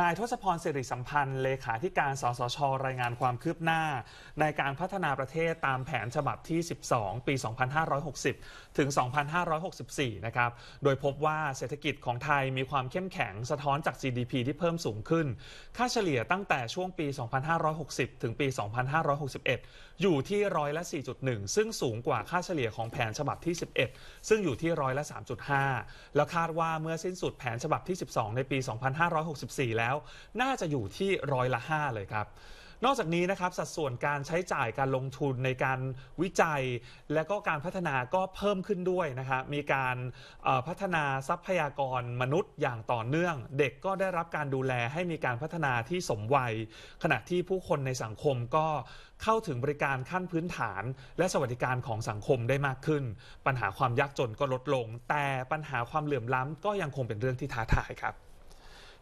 นายทศพรสิริสัมพันธ์ เลขาธิการสสชรายงานความคืบหน้า ในการพัฒนาประเทศตามแผนฉบับที่ 12 ปี 2560 ถึง 2564 นะครับ โดยพบว่าเศรษฐกิจของไทยมีความเข้มแข็งสะท้อนจาก GDP ที่เพิ่มสูงขึ้น ค่าเฉลี่ยตั้งแต่ช่วงปี 2560 ถึงปี 2561 อยู่ที่ร้อยละ 4.1 ซึ่งสูงกว่าค่าเฉลี่ยของแผนฉบับที่ 11 ซึ่งอยู่ที่ร้อยละ3.5 แล้วคาดว่าเมื่อสิ้นสุดแผนฉบับที่ 12 ในปี 2564แล้วน่าจะอยู่ที่ร้อยละ 5 เลยครับ นอกจากนี้นะครับสัดส่วนการใช้จ่ายการลงทุนในการวิจัยและก็การพัฒนาก็เพิ่มขึ้นด้วยนะครับมีการพัฒนาทรัพยากรมนุษย์อย่างต่อเนื่อง เด็กก็ได้รับการดูแลให้มีการพัฒนาที่สมวัย ขณะที่ผู้คนในสังคมก็เข้าถึงบริการขั้นพื้นฐาน และสวัสดิการของสังคมได้มากขึ้น ปัญหาความยากจนก็ลดลง แต่ปัญหาความเหลื่อมล้ำก็ยังคงเป็นเรื่องที่ท้าทายครับ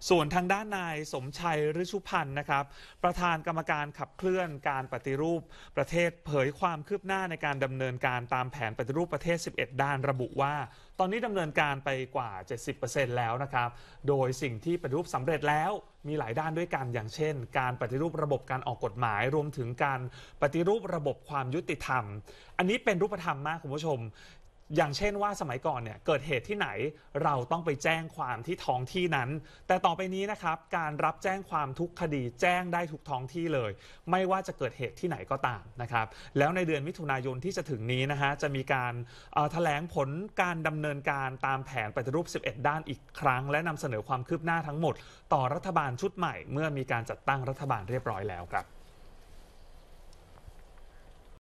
ส่วนทางด้านนายสมชัยฤชุพันธ์นะครับ ประธานกรรมการขับเคลื่อนการปฏิรูปประเทศเผยความคืบหน้าในการดำเนินการตามแผนปฏิรูปประเทศ 11 ด้านระบุว่า ตอนนี้ดำเนินการไปกว่า 70%แล้วนะครับ โดยสิ่งที่ปฏิรูปสำเร็จแล้วมีหลายด้านด้วยกันอย่างเช่น การปฏิรูประบบการออกกฎหมาย รวมถึงการปฏิรูประบบความยุติธรรม อันนี้เป็นรูปธรรมมากคุณผู้ชมอย่างเช่นว่าสมัยก่อนเนี่ยเกิดเหตุที่ไหนเราต้องไปแจ้งความที่ท้องที่นั้น แต่ต่อไปนี้นะครับการรับแจ้งความทุกคดีแจ้งได้ทุกท้องที่เลย ไม่ว่าจะเกิดเหตุที่ไหนก็ตามนะครับแล้วในเดือนมิถุนายนที่จะถึงนี้นะฮะจะมีการแถลงผลการดำเนินการตามแผนปฏิรูป 11 ด้านอีกครั้ง และนำเสนอความคืบหน้าทั้งหมด ต่อรัฐบาลชุดใหม่ เมื่อมีการจัดตั้งรัฐบาลเรียบร้อยแล้วครับ